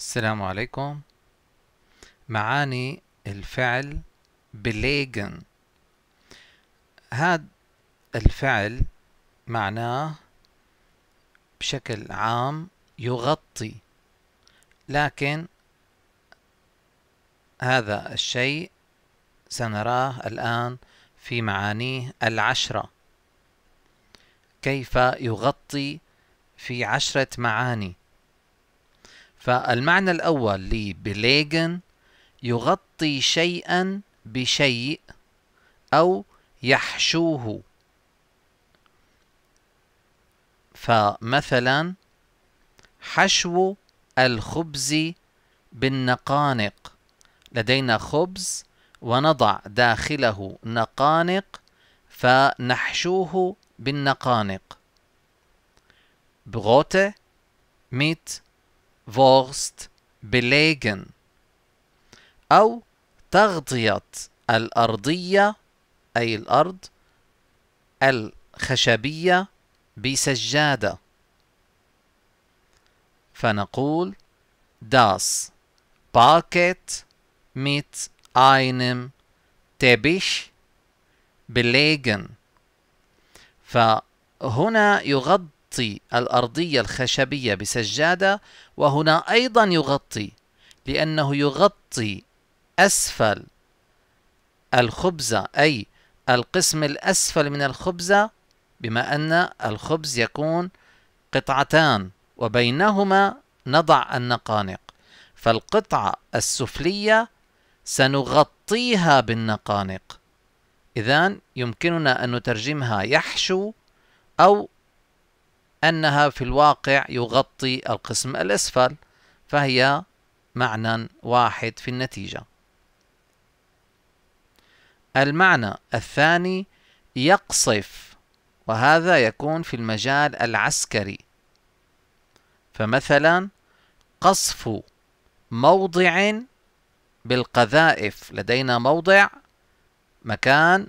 السلام عليكم معاني الفعل بليجن هذا الفعل معناه بشكل عام يغطي لكن هذا الشيء سنراه الآن في معانيه العشرة كيف يغطي في عشرة معاني فالمعنى الأول لبلاجن يغطي شيئا بشيء أو يحشوه فمثلا حشو الخبز بالنقانق لدينا خبز ونضع داخله نقانق فنحشوه بالنقانق بغوته ميت Wurst belegen أو تغطية الأرضية أي الأرض الخشبية بسجادة فنقول das Parkett mit einem Teppich belegen فهنا يغطى يغطي الأرضية الخشبية بسجادة وهنا أيضا يغطي لأنه يغطي أسفل الخبزة أي القسم الأسفل من الخبزة بما أن الخبز يكون قطعتان وبينهما نضع النقانق فالقطعة السفلية سنغطيها بالنقانق إذا يمكننا أن نترجمها يحشو أو أنها في الواقع يغطي القسم الأسفل فهي معنى واحد في النتيجة المعنى الثاني يقصف وهذا يكون في المجال العسكري فمثلا قصف موضع بالقذائف لدينا موضع مكان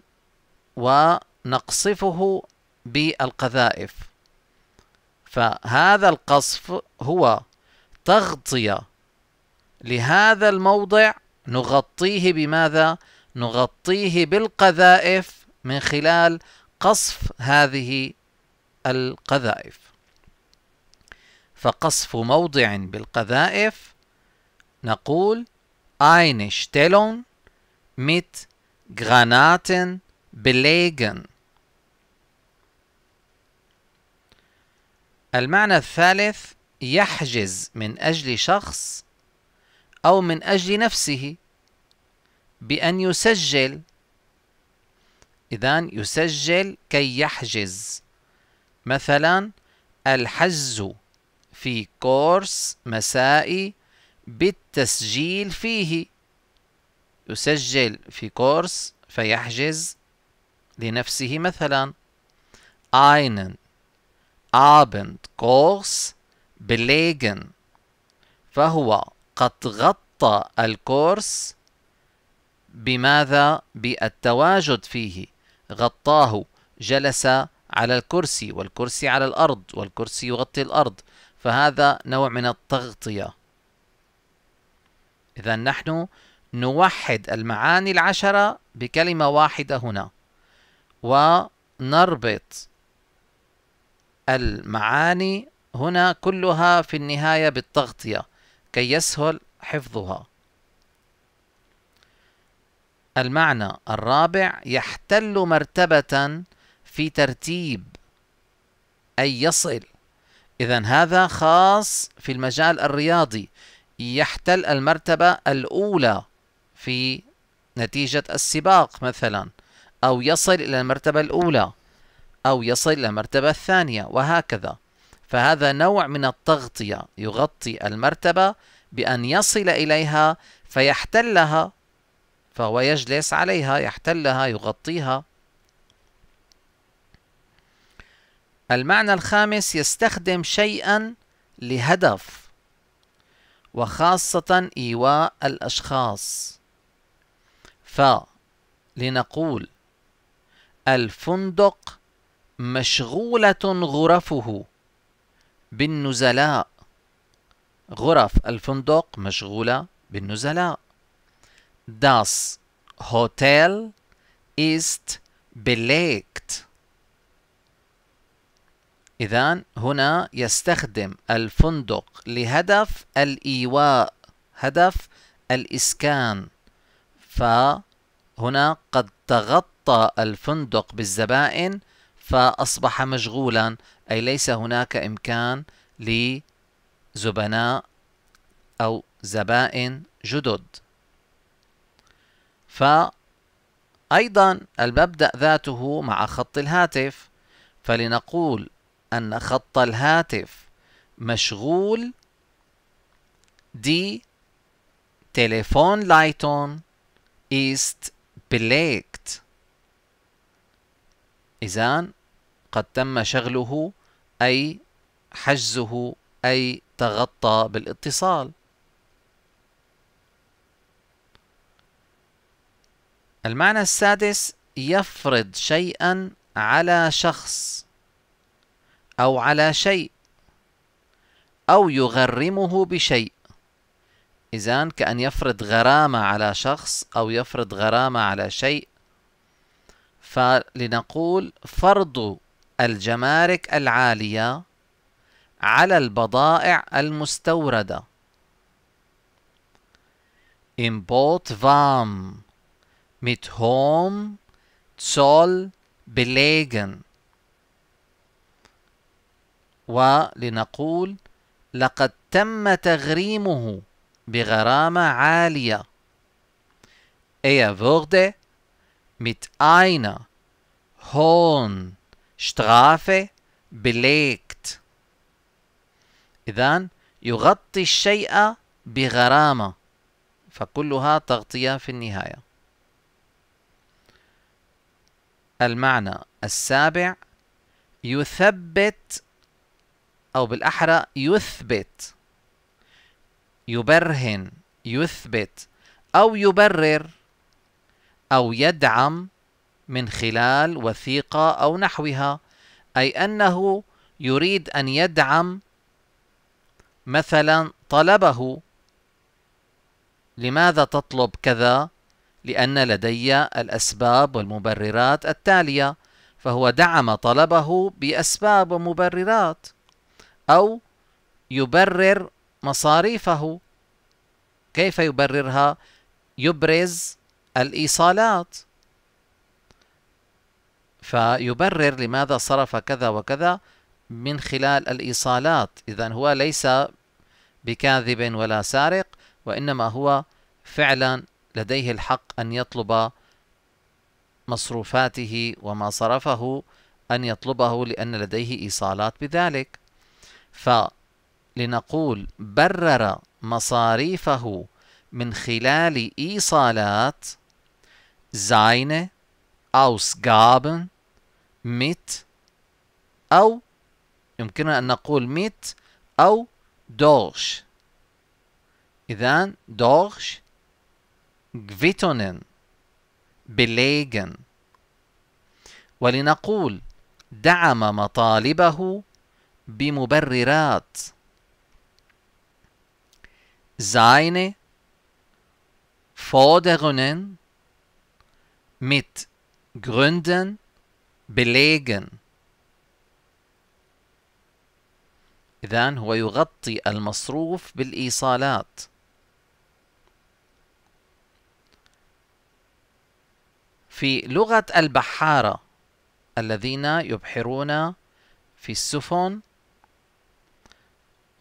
ونقصفه بالقذائف فهذا القصف هو تغطية لهذا الموضع نغطيه بماذا؟ نغطيه بالقذائف من خلال قصف هذه القذائف فقصف موضع بالقذائف نقول eine Stellung mit Granaten belegen المعنى الثالث يحجز من أجل شخص أو من أجل نفسه بأن يسجل إذا يسجل كي يحجز مثلا الحجز في كورس مسائي بالتسجيل فيه يسجل في كورس فيحجز لنفسه مثلا einen Abendkurs belegen فهو قد غطى الكورس بماذا؟ بالتواجد فيه غطاه جلس على الكرسي والكرسي على الأرض والكرسي يغطي الأرض فهذا نوع من التغطية إذا نحن نوحد المعاني العشرة بكلمة واحدة هنا ونربط المعاني هنا كلها في النهاية بالتغطية كي يسهل حفظها المعنى الرابع يحتل مرتبة في ترتيب أي يصل إذا هذا خاص في المجال الرياضي يحتل المرتبة الأولى في نتيجة السباق مثلا أو يصل إلى المرتبة الأولى أو يصل إلى المرتبة الثانية وهكذا فهذا نوع من التغطية يغطي المرتبة بأن يصل إليها فيحتلها فهو يجلس عليها يحتلها يغطيها المعنى الخامس يستخدم شيئا لهدف وخاصة إيواء الأشخاص فلنقول الفندق مشغولة غرفه بالنزلاء غرف الفندق مشغولة بالنزلاء Das Hotel ist belegt إذا هنا يستخدم الفندق لهدف الإيواء هدف الإسكان فهنا قد تغطى الفندق بالزبائن فأصبح مشغولا أي ليس هناك إمكان لزبناء أو زبائن جدد فأيضا المبدأ ذاته مع خط الهاتف فلنقول أن خط الهاتف مشغول دي تليفون لايتون ايست بليكت إذا قد تم شغله أي حجزه أي تغطى بالاتصال المعنى السادس يفرض شيئا على شخص أو على شيء أو يغرمه بشيء إذا كأن يفرض غرامة على شخص أو يفرض غرامة على شيء فلنقول فرض الجمارك العالية على البضائع المستوردة Import warm mit hohem Zoll belegen ولنقول لقد تم تغريمه بغرامة عالية Er wurde mit einer hohen Strafe belegt إذن يغطي الشيء بغرامة فكلها تغطية في النهاية المعنى السابع يثبت أو بالأحرى يثبت يبرهن يثبت أو يبرر أو يدعم من خلال وثيقة أو نحوها أي أنه يريد أن يدعم مثلا طلبه لماذا تطلب كذا؟ لأن لدي الأسباب والمبررات التالية فهو دعم طلبه بأسباب ومبررات أو يبرر مصاريفه كيف يبررها؟ يبرز الإيصالات فيبرر لماذا صرف كذا وكذا من خلال الإيصالات إذا هو ليس بكاذب ولا سارق وإنما هو فعلا لديه الحق أن يطلب مصروفاته وما صرفه أن يطلبه لأن لديه إيصالات بذلك فلنقول برر مصاريفه من خلال إيصالات seine اوسغابن ميت أو يمكننا أن نقول ميت أو دورش إذا دورش غفيتونن بليغن ولنقول دعم مطالبه بمبررات seine فودرونن mit Gründen بليجن إذا هو يغطي المصروف بالإيصالات في لغة البحارة الذين يبحرون في السفن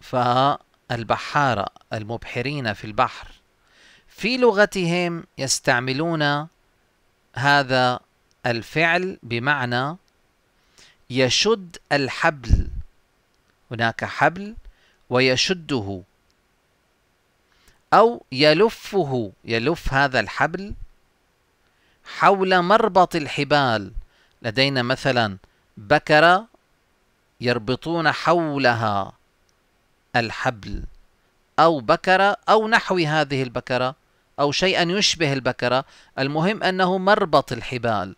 فالبحارة المبحرين في البحر في لغتهم يستعملون هذا الفعل بمعنى يشد الحبل هناك حبل ويشده أو يلفه يلف هذا الحبل حول مربط الحبال لدينا مثلا بكرة يربطون حولها الحبل أو بكرة أو نحو هذه البكرة أو شيئا يشبه البكرة المهم أنه مربط الحبال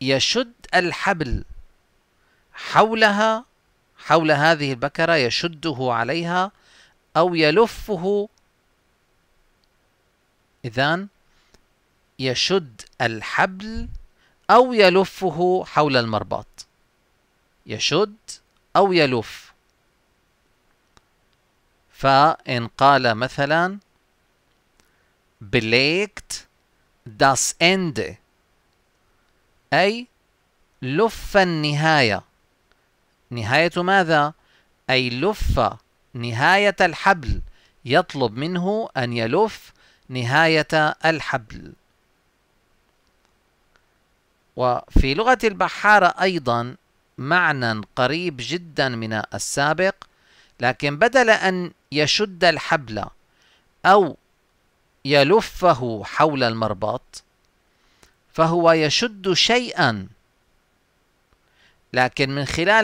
فيشد الحبل حولها حول هذه البكرة يشده عليها أو يلفه إذا يشد الحبل أو يلفه حول المرباط يشد أو يلف فإن قال مثلا بليكت داس اندي أي لف النهاية نهاية ماذا؟ أي لف نهاية الحبل يطلب منه أن يلف نهاية الحبل وفي لغة البحارة أيضا معنى قريب جدا من السابق لكن بدل أن يشد الحبل أو يلفه حول المربط فهو يشد شيئا لكن من خلال